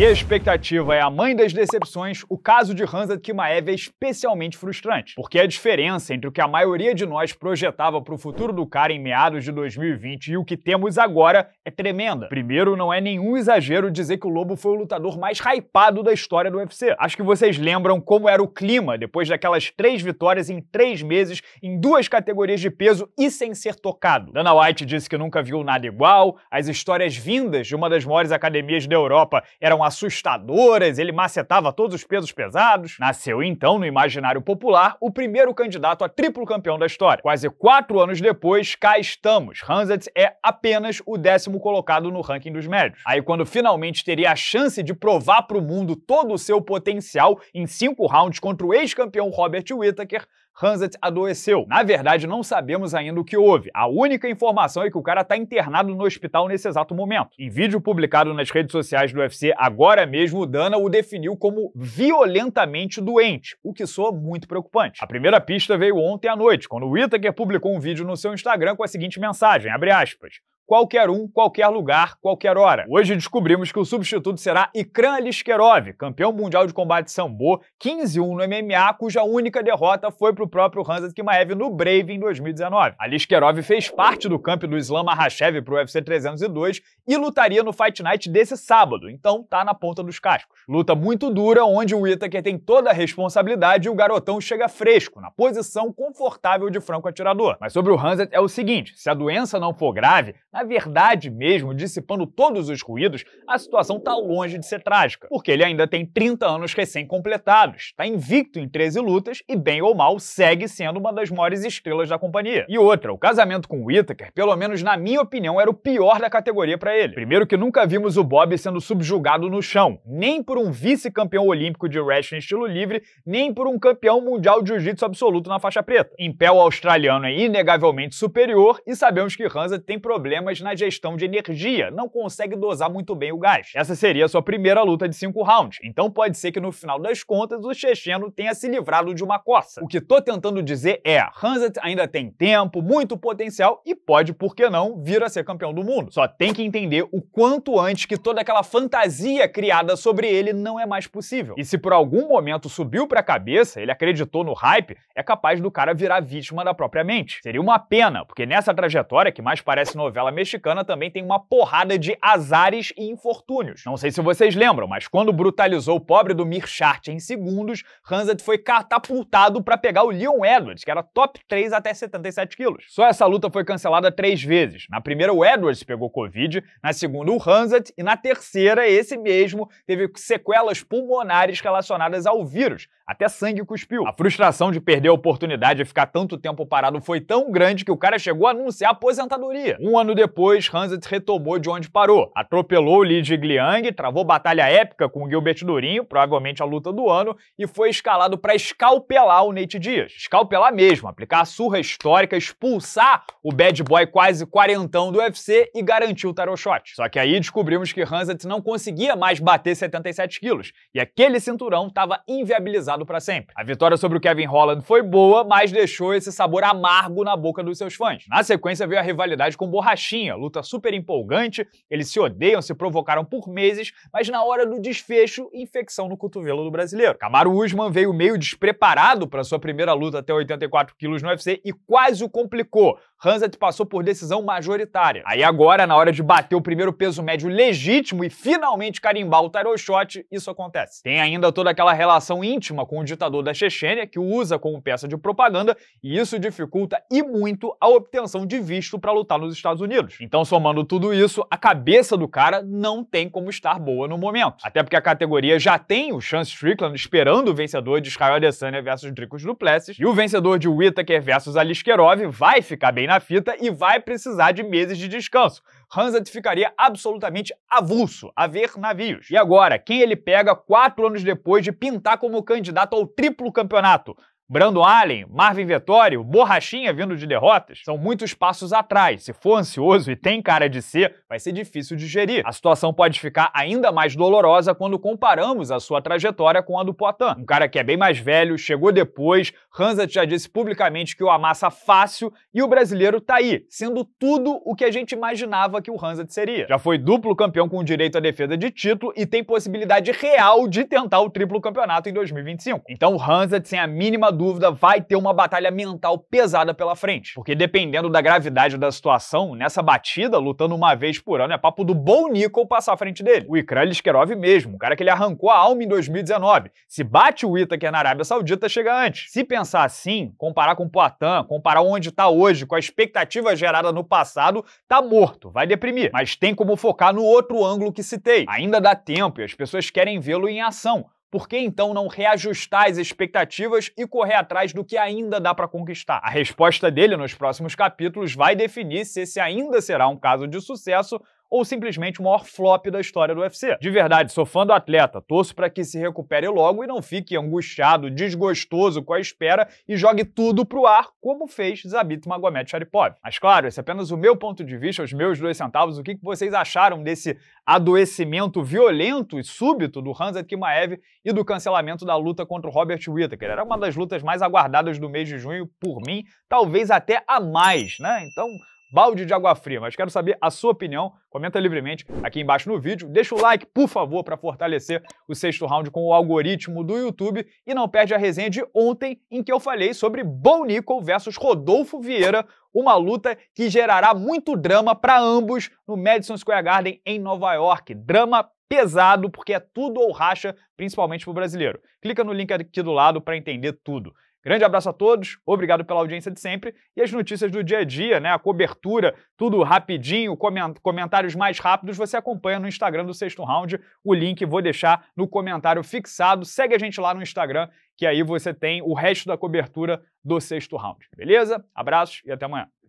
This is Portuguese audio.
E a expectativa é a mãe das decepções, o caso de Hansa Kimaev é especialmente frustrante, porque a diferença entre o que a maioria de nós projetava para o futuro do cara em meados de 2020 e o que temos agora é tremenda. Primeiro, não é nenhum exagero dizer que o Lobo foi o lutador mais hypado da história do UFC. Acho que vocês lembram como era o clima depois daquelas três vitórias em três meses em duas categorias de peso e sem ser tocado. Dana White disse que nunca viu nada igual, as histórias vindas de uma das maiores academias da Europa eram assustadoras, ele macetava todos os pesos pesados. Nasceu então, no imaginário popular, o primeiro candidato a triplo campeão da história. Quase quatro anos depois, cá estamos. Hanzat é apenas o décimo colocado no ranking dos médios. Aí, quando finalmente teria a chance de provar para o mundo todo o seu potencial em cinco rounds contra o ex-campeão Robert Whittaker, Hanset adoeceu. Na verdade, não sabemos ainda o que houve. A única informação é que o cara está internado no hospital nesse exato momento. Em vídeo publicado nas redes sociais do UFC agora Agora mesmo, Dana o definiu como violentamente doente, o que soa muito preocupante. A primeira pista veio ontem à noite, quando o Whittaker publicou um vídeo no seu Instagram com a seguinte mensagem, abre aspas, qualquer um, qualquer lugar, qualquer hora. Hoje descobrimos que o substituto será Ikran Aliskerov, campeão mundial de combate sambo, 15-1 no MMA, cuja única derrota foi para o próprio Hanset Kimaev no Brave em 2019. Aliskerov fez parte do camp do Islam Makhachev para o UFC 302 e lutaria no Fight Night desse sábado, então tá na ponta dos cascos. Luta muito dura, onde o Itaker tem toda a responsabilidade e o garotão chega fresco, na posição confortável de franco atirador. Mas sobre o Hanset é o seguinte, se a doença não for grave, na verdade mesmo, dissipando todos os ruídos, a situação está longe de ser trágica, porque ele ainda tem 30 anos recém-completados, está invicto em 13 lutas e, bem ou mal, segue sendo uma das maiores estrelas da companhia. E outra, o casamento com Whittaker, pelo menos na minha opinião, era o pior da categoria para ele. Primeiro que nunca vimos o Bob sendo subjugado no chão, nem por um vice-campeão olímpico de wrestling estilo livre, nem por um campeão mundial de jiu-jitsu absoluto na faixa preta. Em pé, o australiano é inegavelmente superior e sabemos que Hansa tem problemas problemas na gestão de energia, não consegue dosar muito bem o gás. Essa seria a sua primeira luta de cinco rounds, então pode ser que no final das contas o checheno tenha se livrado de uma coça. O que tô tentando dizer é, Hanset ainda tem tempo, muito potencial e pode, por que não, vir a ser campeão do mundo. Só tem que entender o quanto antes que toda aquela fantasia criada sobre ele não é mais possível. E se por algum momento subiu pra cabeça, ele acreditou no hype, é capaz do cara virar vítima da própria mente. Seria uma pena, porque nessa trajetória que mais parece novela mexicana também tem uma porrada de azares e infortúnios. Não sei se vocês lembram, mas quando brutalizou o pobre do Mirchart em segundos, Hanzad foi catapultado para pegar o Leon Edwards, que era top 3 até 77 quilos. Só essa luta foi cancelada três vezes. Na primeira, o Edwards pegou Covid, na segunda, o Hanzad, e na terceira, esse mesmo teve sequelas pulmonares relacionadas ao vírus. Até sangue cuspiu. A frustração de perder a oportunidade de ficar tanto tempo parado foi tão grande que o cara chegou a anunciar aposentadoria. Um ano depois, Hanset retomou de onde parou. Atropelou o Li Jigliang, travou batalha épica com o Gilbert Durinho, provavelmente a luta do ano, e foi escalado para escalpelar o Nate Dias. Escalpelar mesmo, aplicar a surra histórica, expulsar o bad boy quase quarentão do UFC e garantir o tarot shot. Só que aí descobrimos que Hanset não conseguia mais bater 77 quilos, e aquele cinturão estava inviabilizado para sempre. A vitória sobre o Kevin Holland foi boa, mas deixou esse sabor amargo na boca dos seus fãs. Na sequência veio a rivalidade com Borrachinha luta super empolgante, eles se odeiam, se provocaram por meses, mas na hora do desfecho, infecção no cotovelo do brasileiro. Camaro Usman veio meio despreparado para sua primeira luta até 84 quilos no UFC e quase o complicou. Hanset passou por decisão majoritária. Aí agora, na hora de bater o primeiro peso médio legítimo e finalmente carimbar o tarot shot, isso acontece. Tem ainda toda aquela relação íntima com o ditador da Chechênia, que o usa como peça de propaganda, e isso dificulta e muito a obtenção de visto para lutar nos Estados Unidos. Então, somando tudo isso, a cabeça do cara não tem como estar boa no momento. Até porque a categoria já tem o Chance Strickland esperando o vencedor de Skyler Adesanya versus Dricos Duplessis, e o vencedor de Whittaker versus Aliskerov vai ficar bem na fita e vai precisar de meses de descanso. Hansa ficaria absolutamente avulso a ver navios. E agora, quem ele pega quatro anos depois de pintar como candidato ao triplo campeonato? Brando Allen, Marvin Vettori, Borrachinha vindo de derrotas, são muitos passos atrás. Se for ansioso e tem cara de ser, vai ser difícil de gerir. A situação pode ficar ainda mais dolorosa quando comparamos a sua trajetória com a do Poitin. Um cara que é bem mais velho, chegou depois, Hansat já disse publicamente que o amassa fácil e o brasileiro tá aí, sendo tudo o que a gente imaginava que o Hansat seria. Já foi duplo campeão com direito à defesa de título e tem possibilidade real de tentar o triplo campeonato em 2025. Então o sem a mínima dúvida, vai ter uma batalha mental pesada pela frente. Porque dependendo da gravidade da situação, nessa batida, lutando uma vez por ano, é papo do bom Nicol passar à frente dele. O Ikran Liskerov mesmo, o cara que ele arrancou a alma em 2019. Se bate o Ita, que é na Arábia Saudita, chega antes. Se pensar assim, comparar com o Poitin, comparar onde está hoje com a expectativa gerada no passado, tá morto, vai deprimir. Mas tem como focar no outro ângulo que citei. Ainda dá tempo e as pessoas querem vê-lo em ação por que então não reajustar as expectativas e correr atrás do que ainda dá para conquistar? A resposta dele nos próximos capítulos vai definir se esse ainda será um caso de sucesso ou simplesmente o maior flop da história do UFC. De verdade, sou fã do atleta, torço para que se recupere logo e não fique angustiado, desgostoso com a espera e jogue tudo pro ar, como fez Zabit Magomed Sharipov. Mas claro, esse é apenas o meu ponto de vista, os meus dois centavos, o que vocês acharam desse adoecimento violento e súbito do Hansa Kimaev e do cancelamento da luta contra o Robert Whittaker. Era uma das lutas mais aguardadas do mês de junho por mim, talvez até a mais, né? Então, balde de água fria, mas quero saber a sua opinião. Comenta livremente aqui embaixo no vídeo. Deixa o like, por favor, para fortalecer o sexto round com o algoritmo do YouTube. E não perde a resenha de ontem, em que eu falei sobre Bom Nicol versus Rodolfo Vieira, uma luta que gerará muito drama para ambos no Madison Square Garden em Nova York. Drama pesado, porque é tudo ou racha, principalmente para o brasileiro. Clica no link aqui do lado para entender tudo. Grande abraço a todos, obrigado pela audiência de sempre e as notícias do dia a dia, né? A cobertura, tudo rapidinho, comentários mais rápidos, você acompanha no Instagram do Sexto Round. O link vou deixar no comentário fixado. Segue a gente lá no Instagram, que aí você tem o resto da cobertura do Sexto Round. Beleza? Abraços e até amanhã.